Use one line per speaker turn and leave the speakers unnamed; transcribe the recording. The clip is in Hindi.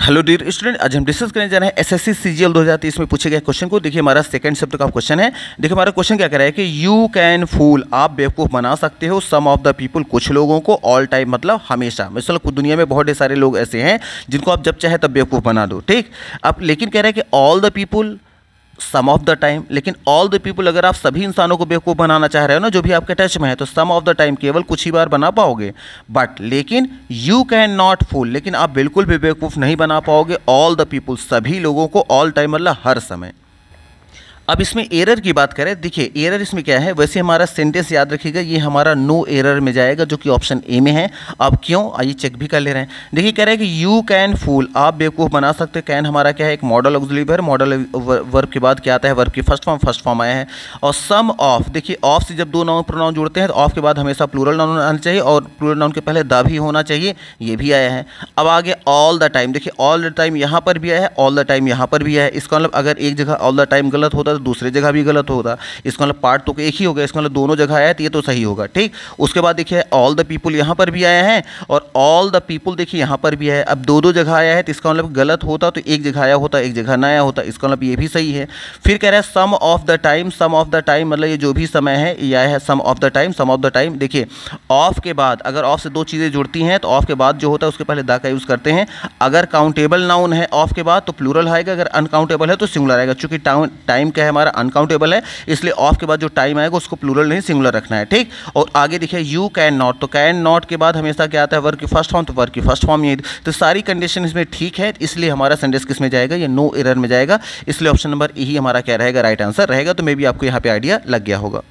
हेलो डियर स्टूडेंट आज हम डिस्कस करने जा रहे हैं एसएससी सीजीएल 2023 में पूछे गए क्वेश्चन को देखिए हमारा सेकंड शब्द का क्वेश्चन है देखिए हमारा क्वेश्चन क्या कह रहा है कि यू कैन फूल आप बेवकूफ़ बना सकते हो सम ऑफ द पीपल कुछ लोगों को ऑल टाइम मतलब हमेशा मिसल दुनिया में बहुत सारे लोग ऐसे हैं जिनको आप जब चाहे तब बेवकूफ़ बना दो ठीक अब लेकिन कह रहे हैं कि all the people some of the time लेकिन ऑल द पीपल अगर आप सभी इंसानों को बेवकूफ़ बनाना चाह रहे हो ना जो भी आपके टच में है तो सम ऑफ द टाइम केवल कुछ ही बार बना पाओगे बट लेकिन यू कैन नॉट फूल लेकिन आप बिल्कुल भी बेवकूफ़ नहीं बना पाओगे ऑल द पीपल सभी लोगों को ऑल टाइम मतलब हर समय अब इसमें एरर की बात करें देखिए एरर इसमें क्या है वैसे हमारा सेंटेंस याद रखिएगा ये हमारा नो एरर में जाएगा जो कि ऑप्शन ए में है अब क्यों आइए चेक भी कर ले रहे हैं देखिए कह रहे हैं कि यू कैन फूल आप बेवकूफ़ बना सकते हैं कैन हमारा क्या है एक मॉडल ऑक्जुलिवर मॉडल वर्ब के बाद क्या आता है वर्ब की फर्स्ट फॉर्म फर्स्ट फॉर्म आया है और सम ऑफ देखिए ऑफ से जब दो नाउन प्रोनाउन जुड़ते हैं तो ऑफ के बाद हमेशा प्लूरल नाउन आना चाहिए और प्लूरल नाउन के पहले द भी होना चाहिए ये भी आया है अब आगे ऑल द टाइम देखिए ऑल द टाइम यहाँ पर भी आया है ऑल द टाइम यहाँ पर भी आया है इसका मतलब अगर एक जगह ऑल द टाइम गलत होता होता तो दूसरे जगह भी गलत होता इसका मतलब पार्ट तो एक ही होगा इसका मतलब दोनों जगह आया तो ये तो सही होगा ठीक उसके बाद देखिए ऑल द पीपल यहाँ पर भी आए हैं और ऑल द पीपल देखिए यहाँ पर भी आए अब दो दो जगह आया है तो इसका मतलब गलत होता तो एक जगह आया होता एक जगह ना आया होता इसका मतलब ये भी सही है फिर कह रहे हैं some of the time some of the time मतलब ये जो भी समय है यह है some of the time some of the time देखिए ऑफ के बाद अगर ऑफ से दो चीज़ें जुड़ती हैं तो ऑफ के बाद जो होता है उसके पहले दा का यूज़ करते हैं अगर काउंटेबल नाउन है ऑफ के बाद तो प्लूरल आएगा अगर अनकाउंटेबल है तो सिंगुलर आएगा चूँकि टाइम का क्या है हमारा अनकाउंटेबल है इसलिए ऑफ के बाद जो टाइम आएगा उसको प्लूरल नहीं सिंगुलर रखना है ठीक और आगे देखिए यू कैन नॉट तो कैन नॉट के बाद हमेशा क्या आता है वर्क की फर्स्ट फॉर्म तो वर्क की फर्स्ट फॉर्म ये तो सारी कंडीशन इसमें ठीक है इसलिए हमारा सेंटेंस किस में जाएगा या नो एरर में जाएगा इसलिए ऑप्शन नंबर यही हमारा क्या रहेगा राइट आंसर रहेगा तो मे बी आपको यहाँ पर आइडिया लग गया होगा